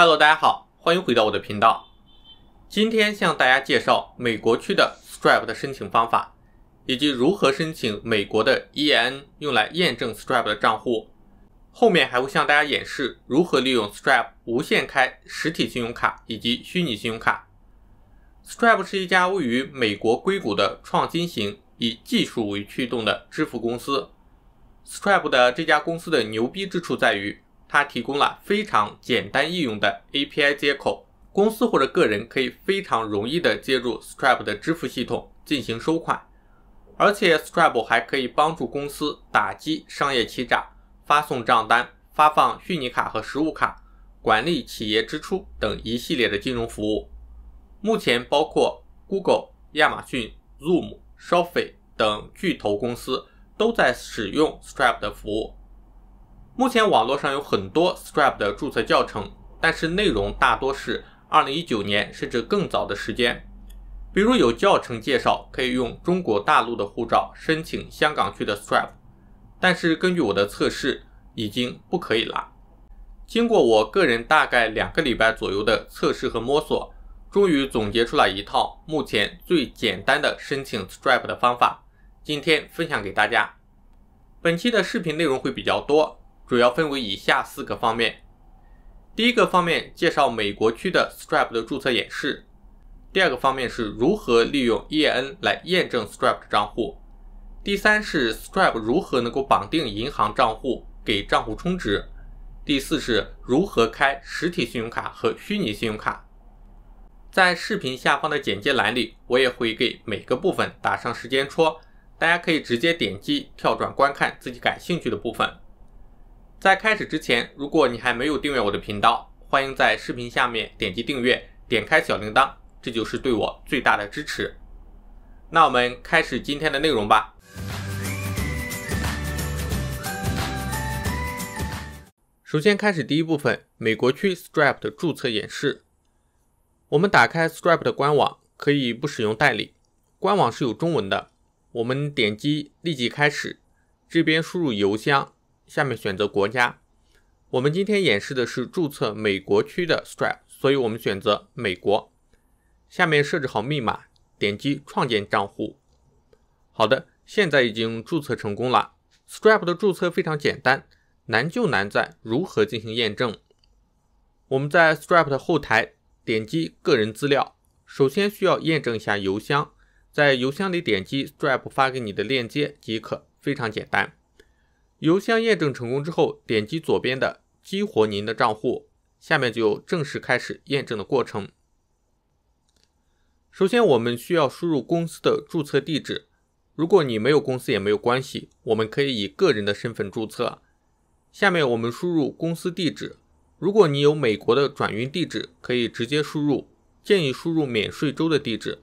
哈喽，大家好，欢迎回到我的频道。今天向大家介绍美国区的 Stripe 的申请方法，以及如何申请美国的 EIN 用来验证 Stripe 的账户。后面还会向大家演示如何利用 Stripe 无限开实体信用卡以及虚拟信用卡。Stripe 是一家位于美国硅谷的创新型以技术为驱动的支付公司。Stripe 的这家公司的牛逼之处在于。它提供了非常简单易用的 API 接口，公司或者个人可以非常容易地接入 Stripe 的支付系统进行收款。而且 Stripe 还可以帮助公司打击商业欺诈、发送账单、发放虚拟卡和实物卡、管理企业支出等一系列的金融服务。目前，包括 Google、亚马逊、Zoom、Shopify 等巨头公司都在使用 Stripe 的服务。目前网络上有很多 Stripe 的注册教程，但是内容大多是2019年甚至更早的时间。比如有教程介绍可以用中国大陆的护照申请香港区的 Stripe，但是根据我的测试，已经不可以了。经过我个人大概两个礼拜左右的测试和摸索，终于总结出了一套目前最简单的申请 Stripe 的方法，今天分享给大家。本期的视频内容会比较多。主要分为以下四个方面：第一个方面介绍美国区的 Stripe 的注册演示；第二个方面是如何利用 e n 来验证 Stripe 的账户；第三是 Stripe 如何能够绑定银行账户给账户充值；第四是如何开实体信用卡和虚拟信用卡。在视频下方的简介栏里，我也会给每个部分打上时间戳，大家可以直接点击跳转观看自己感兴趣的部分。在开始之前，如果你还没有订阅我的频道，欢迎在视频下面点击订阅，点开小铃铛，这就是对我最大的支持。那我们开始今天的内容吧。首先开始第一部分，美国区 Stripe 的注册演示。我们打开 Stripe 的官网，可以不使用代理，官网是有中文的。我们点击立即开始，这边输入邮箱。下面选择国家，我们今天演示的是注册美国区的 s t r i p e 所以我们选择美国。下面设置好密码，点击创建账户。好的，现在已经注册成功了。s t r i p e 的注册非常简单，难就难在如何进行验证。我们在 s t r i p e 的后台点击个人资料，首先需要验证一下邮箱，在邮箱里点击 s t r i p e 发给你的链接即可，非常简单。邮箱验证成功之后，点击左边的激活您的账户，下面就正式开始验证的过程。首先，我们需要输入公司的注册地址。如果你没有公司也没有关系，我们可以以个人的身份注册。下面我们输入公司地址。如果你有美国的转运地址，可以直接输入，建议输入免税州的地址。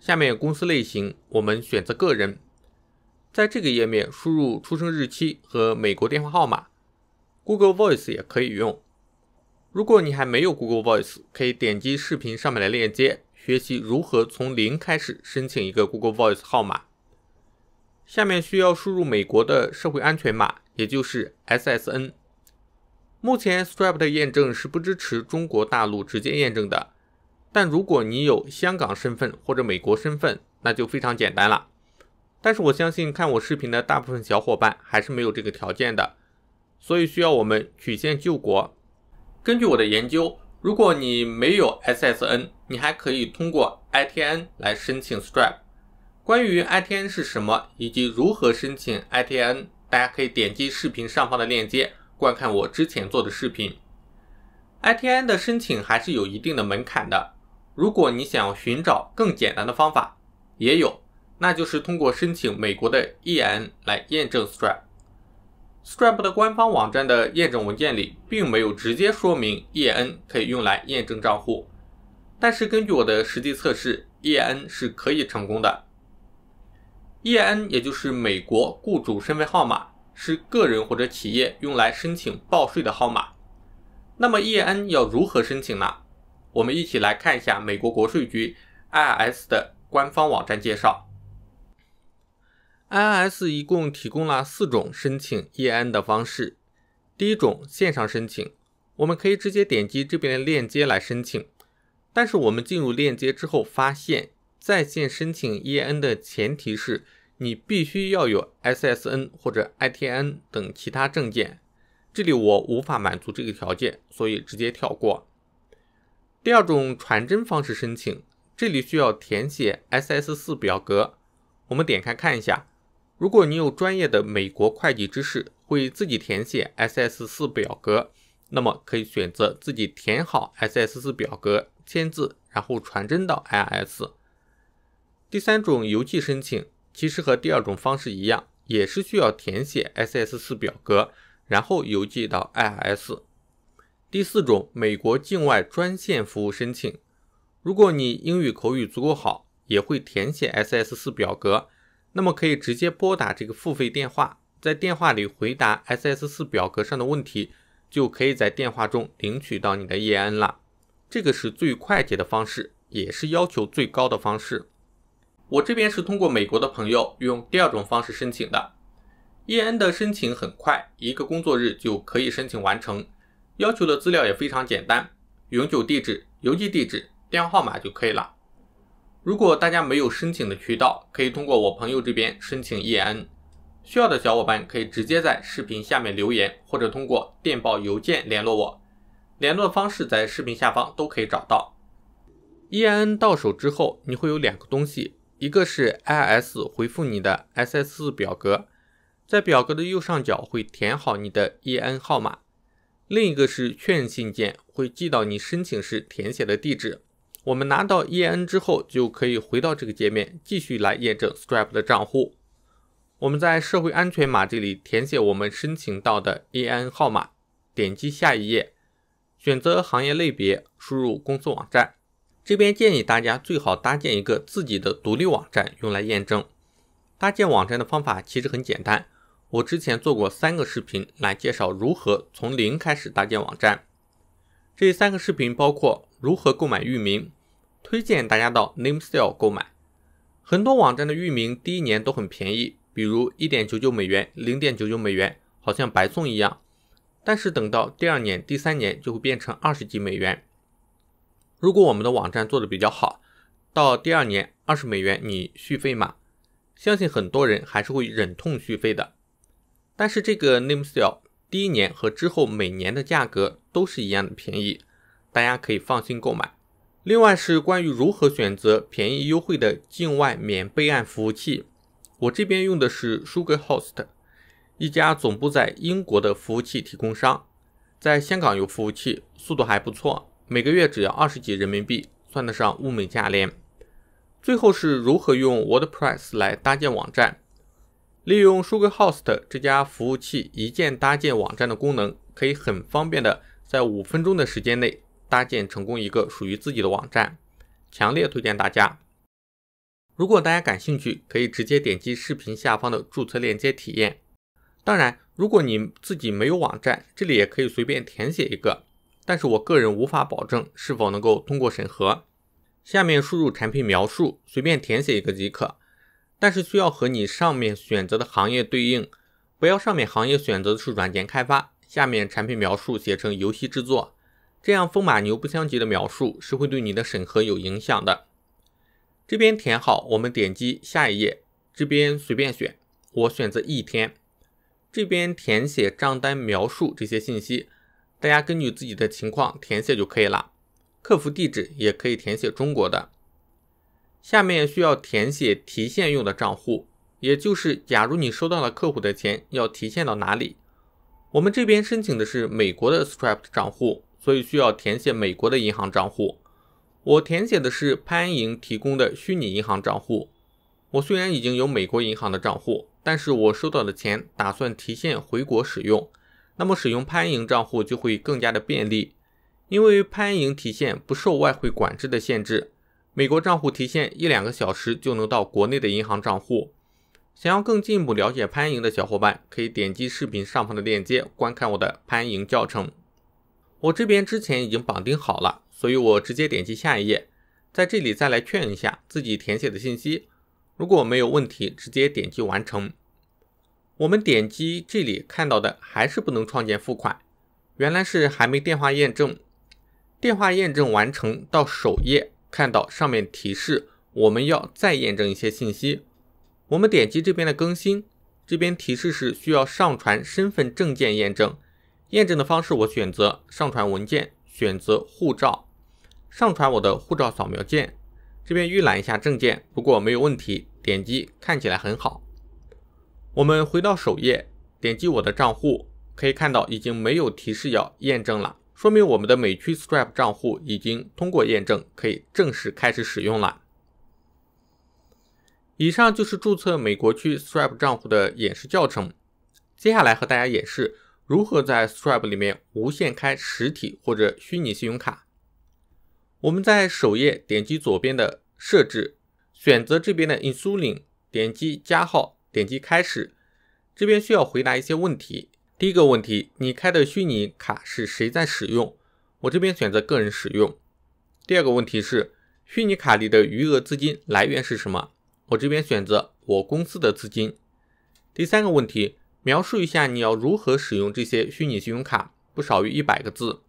下面公司类型，我们选择个人。在这个页面输入出生日期和美国电话号码，Google Voice 也可以用。如果你还没有 Google Voice，可以点击视频上面的链接，学习如何从零开始申请一个 Google Voice 号码。下面需要输入美国的社会安全码，也就是 SSN。目前 Stripe 的验证是不支持中国大陆直接验证的，但如果你有香港身份或者美国身份，那就非常简单了。但是我相信看我视频的大部分小伙伴还是没有这个条件的，所以需要我们曲线救国。根据我的研究，如果你没有 SSN，你还可以通过 ITN 来申请 s t r i p e 关于 ITN 是什么以及如何申请 ITN，大家可以点击视频上方的链接观看我之前做的视频。ITN 的申请还是有一定的门槛的，如果你想要寻找更简单的方法，也有。那就是通过申请美国的 e n 来验证 Stripe。Stripe 的官方网站的验证文件里并没有直接说明 e n 可以用来验证账户，但是根据我的实际测试 e n 是可以成功的。e n 也就是美国雇主身份号码，是个人或者企业用来申请报税的号码。那么 e n 要如何申请呢？我们一起来看一下美国国税局 IRS 的官方网站介绍。I S 一共提供了四种申请 E N 的方式。第一种，线上申请，我们可以直接点击这边的链接来申请。但是我们进入链接之后，发现在线申请 E N 的前提是你必须要有 S S N 或者 I T N 等其他证件。这里我无法满足这个条件，所以直接跳过。第二种，传真方式申请，这里需要填写 S S 四表格。我们点开看一下。如果你有专业的美国会计知识，会自己填写 SS 四表格，那么可以选择自己填好 SS 四表格，签字，然后传真到 IRS。第三种邮寄申请，其实和第二种方式一样，也是需要填写 SS 四表格，然后邮寄到 IRS。第四种美国境外专线服务申请，如果你英语口语足够好，也会填写 SS 四表格。那么可以直接拨打这个付费电话，在电话里回答 S S 四表格上的问题，就可以在电话中领取到你的 E I N 了。这个是最快捷的方式，也是要求最高的方式。我这边是通过美国的朋友用第二种方式申请的。E I N 的申请很快，一个工作日就可以申请完成。要求的资料也非常简单，永久地址、邮寄地址、电话号码就可以了。如果大家没有申请的渠道，可以通过我朋友这边申请 E N，需要的小伙伴可以直接在视频下面留言，或者通过电报、邮件联络我。联络方式在视频下方都可以找到。E N 到手之后，你会有两个东西，一个是 I S 回复你的 S S 表格，在表格的右上角会填好你的 E N 号码；另一个是确认信件，会寄到你申请时填写的地址。我们拿到 e n 之后，就可以回到这个界面，继续来验证 Stripe 的账户。我们在社会安全码这里填写我们申请到的 e n 号码，点击下一页，选择行业类别，输入公司网站。这边建议大家最好搭建一个自己的独立网站用来验证。搭建网站的方法其实很简单，我之前做过三个视频来介绍如何从零开始搭建网站。这三个视频包括如何购买域名。推荐大家到 NameStyle 购买，很多网站的域名第一年都很便宜，比如一点九九美元、零点九九美元，好像白送一样。但是等到第二年、第三年就会变成二十几美元。如果我们的网站做的比较好，到第二年二十美元你续费嘛？相信很多人还是会忍痛续费的。但是这个 NameStyle 第一年和之后每年的价格都是一样的便宜，大家可以放心购买。另外是关于如何选择便宜优惠的境外免备案服务器，我这边用的是 Sugarhost，一家总部在英国的服务器提供商，在香港有服务器，速度还不错，每个月只要二十几人民币，算得上物美价廉。最后是如何用 WordPress 来搭建网站，利用 Sugarhost 这家服务器一键搭建网站的功能，可以很方便的在五分钟的时间内。搭建成功一个属于自己的网站，强烈推荐大家。如果大家感兴趣，可以直接点击视频下方的注册链接体验。当然，如果你自己没有网站，这里也可以随便填写一个，但是我个人无法保证是否能够通过审核。下面输入产品描述，随便填写一个即可，但是需要和你上面选择的行业对应，不要上面行业选择的是软件开发，下面产品描述写成游戏制作。这样风马牛不相及的描述是会对你的审核有影响的。这边填好，我们点击下一页。这边随便选，我选择一天。这边填写账单描述这些信息，大家根据自己的情况填写就可以了。客服地址也可以填写中国的。下面需要填写提现用的账户，也就是假如你收到了客户的钱要提现到哪里。我们这边申请的是美国的 Stripe 账户。所以需要填写美国的银行账户，我填写的是潘莹提供的虚拟银行账户。我虽然已经有美国银行的账户，但是我收到的钱打算提现回国使用，那么使用潘莹账户就会更加的便利，因为潘盈提现不受外汇管制的限制，美国账户提现一两个小时就能到国内的银行账户。想要更进一步了解潘莹的小伙伴，可以点击视频上方的链接观看我的潘盈教程。我这边之前已经绑定好了，所以我直接点击下一页，在这里再来确认一下自己填写的信息，如果没有问题，直接点击完成。我们点击这里看到的还是不能创建付款，原来是还没电话验证。电话验证完成到首页，看到上面提示我们要再验证一些信息。我们点击这边的更新，这边提示是需要上传身份证件验证。验证的方式，我选择上传文件，选择护照，上传我的护照扫描件。这边预览一下证件，如果没有问题，点击看起来很好。我们回到首页，点击我的账户，可以看到已经没有提示要验证了，说明我们的美区 Stripe 账户已经通过验证，可以正式开始使用了。以上就是注册美国区 Stripe 账户的演示教程，接下来和大家演示。如何在 Stripe 里面无限开实体或者虚拟信用卡？我们在首页点击左边的设置，选择这边的 Insulin，点击加号，点击开始。这边需要回答一些问题。第一个问题，你开的虚拟卡是谁在使用？我这边选择个人使用。第二个问题是，虚拟卡里的余额资金来源是什么？我这边选择我公司的资金。第三个问题。描述一下你要如何使用这些虚拟信用卡，不少于一百个字。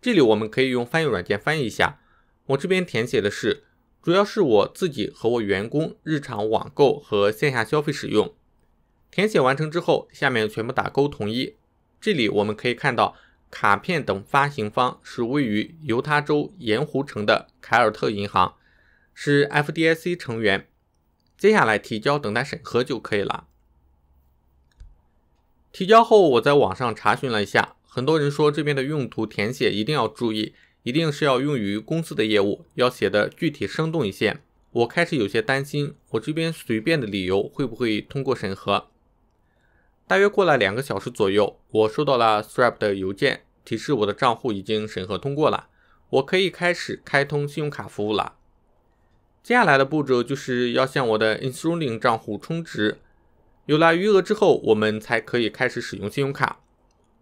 这里我们可以用翻译软件翻译一下。我这边填写的是，主要是我自己和我员工日常网购和线下消费使用。填写完成之后，下面全部打勾同意。这里我们可以看到，卡片等发行方是位于犹他州盐湖城的凯尔特银行，是 FDIC 成员。接下来提交等待审核就可以了。提交后，我在网上查询了一下，很多人说这边的用途填写一定要注意，一定是要用于公司的业务，要写的具体生动一些。我开始有些担心，我这边随便的理由会不会通过审核？大约过了两个小时左右，我收到了 Stripe 的邮件，提示我的账户已经审核通过了，我可以开始开通信用卡服务了。接下来的步骤就是要向我的 i n s u r l g 账户充值。有了余额之后，我们才可以开始使用信用卡。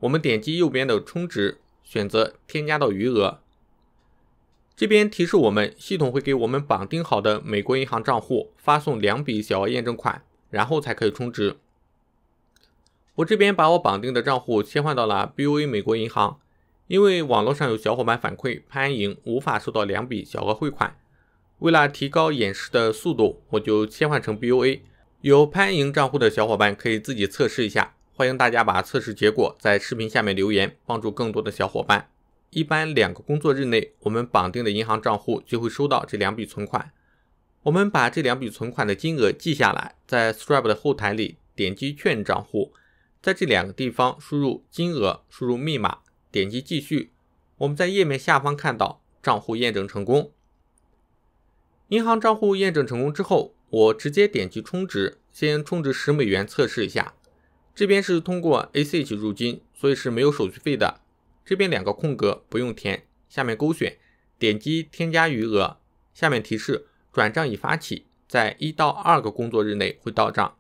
我们点击右边的充值，选择添加到余额。这边提示我们，系统会给我们绑定好的美国银行账户发送两笔小额验证款，然后才可以充值。我这边把我绑定的账户切换到了 B o A 美国银行，因为网络上有小伙伴反馈潘莹无法收到两笔小额汇款，为了提高演示的速度，我就切换成 B o A。有潘银账户的小伙伴可以自己测试一下，欢迎大家把测试结果在视频下面留言，帮助更多的小伙伴。一般两个工作日内，我们绑定的银行账户就会收到这两笔存款。我们把这两笔存款的金额记下来，在 Stripe 的后台里点击确认账户，在这两个地方输入金额，输入密码，点击继续。我们在页面下方看到账户验证成功，银行账户验证成功之后。我直接点击充值，先充值十美元测试一下。这边是通过 ACH 入金，所以是没有手续费的。这边两个空格不用填，下面勾选，点击添加余额。下面提示转账已发起，在一到二个工作日内会到账。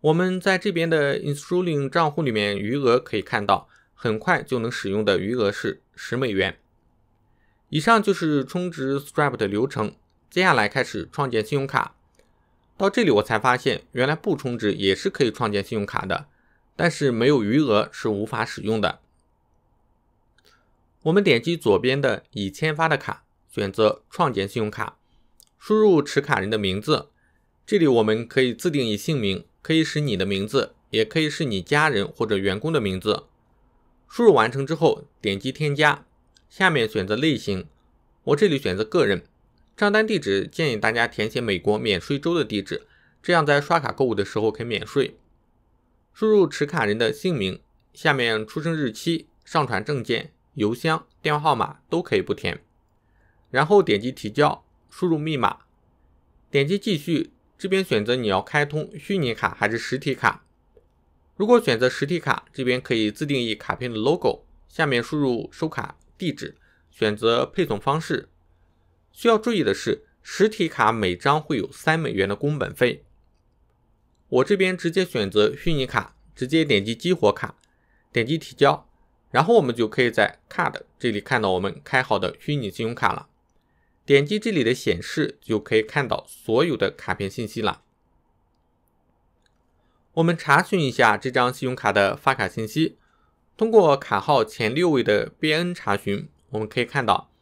我们在这边的 i n s u l i n g 账户里面余额可以看到，很快就能使用的余额是十美元。以上就是充值 Stripe 的流程。接下来开始创建信用卡。到这里我才发现，原来不充值也是可以创建信用卡的，但是没有余额是无法使用的。我们点击左边的已签发的卡，选择创建信用卡，输入持卡人的名字。这里我们可以自定义姓名，可以是你的名字，也可以是你家人或者员工的名字。输入完成之后，点击添加，下面选择类型，我这里选择个人。账单地址建议大家填写美国免税州的地址，这样在刷卡购物的时候可以免税。输入持卡人的姓名，下面出生日期、上传证件、邮箱、电话号码都可以不填。然后点击提交，输入密码，点击继续。这边选择你要开通虚拟卡还是实体卡。如果选择实体卡，这边可以自定义卡片的 logo。下面输入收卡地址，选择配送方式。需要注意的是，实体卡每张会有三美元的工本费。我这边直接选择虚拟卡，直接点击激活卡，点击提交，然后我们就可以在 Card 这里看到我们开好的虚拟信用卡了。点击这里的显示，就可以看到所有的卡片信息了。我们查询一下这张信用卡的发卡信息，通过卡号前六位的 BN 查询，我们可以看到。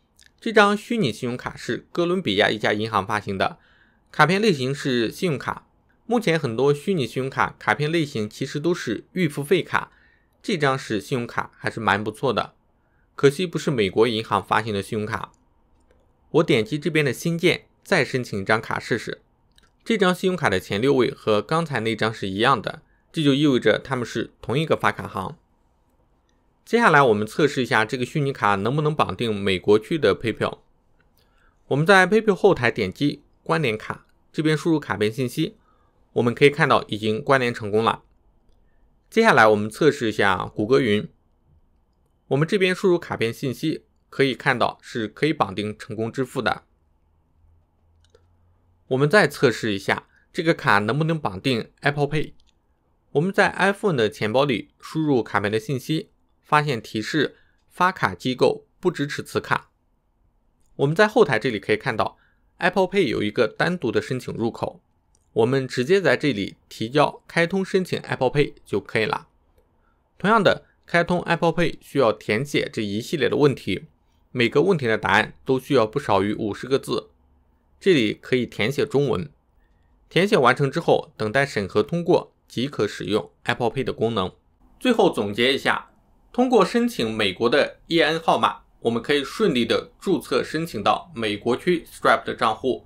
这张虚拟信用卡是哥伦比亚一家银行发行的，卡片类型是信用卡。目前很多虚拟信用卡卡片类型其实都是预付费卡，这张是信用卡还是蛮不错的，可惜不是美国银行发行的信用卡。我点击这边的新建，再申请一张卡试试。这张信用卡的前六位和刚才那张是一样的，这就意味着他们是同一个发卡行。接下来我们测试一下这个虚拟卡能不能绑定美国区的 PayPal。我们在 PayPal 后台点击关联卡，这边输入卡片信息，我们可以看到已经关联成功了。接下来我们测试一下谷歌云，我们这边输入卡片信息，可以看到是可以绑定成功支付的。我们再测试一下这个卡能不能绑定 Apple Pay。我们在 iPhone 的钱包里输入卡片的信息。发现提示发卡机构不支持此卡。我们在后台这里可以看到，Apple Pay 有一个单独的申请入口，我们直接在这里提交开通申请 Apple Pay 就可以了。同样的，开通 Apple Pay 需要填写这一系列的问题，每个问题的答案都需要不少于五十个字，这里可以填写中文。填写完成之后，等待审核通过即可使用 Apple Pay 的功能。最后总结一下。通过申请美国的 EIN 号码，我们可以顺利的注册申请到美国区 Stripe 的账户。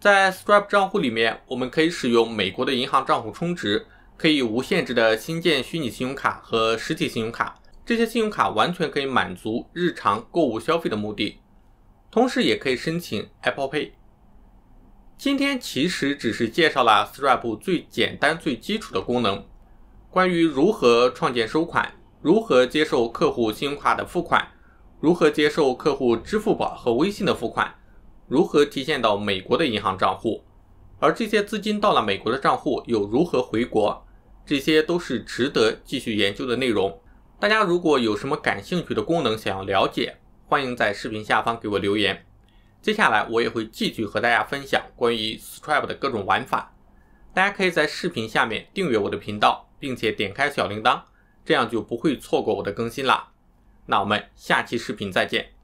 在 Stripe 账户里面，我们可以使用美国的银行账户充值，可以无限制的新建虚拟信用卡和实体信用卡，这些信用卡完全可以满足日常购物消费的目的。同时，也可以申请 Apple Pay。今天其实只是介绍了 Stripe 最简单、最基础的功能。关于如何创建收款，如何接受客户信用卡的付款？如何接受客户支付宝和微信的付款？如何提现到美国的银行账户？而这些资金到了美国的账户又如何回国？这些都是值得继续研究的内容。大家如果有什么感兴趣的功能想要了解，欢迎在视频下方给我留言。接下来我也会继续和大家分享关于 Stripe 的各种玩法。大家可以在视频下面订阅我的频道，并且点开小铃铛。这样就不会错过我的更新啦！那我们下期视频再见。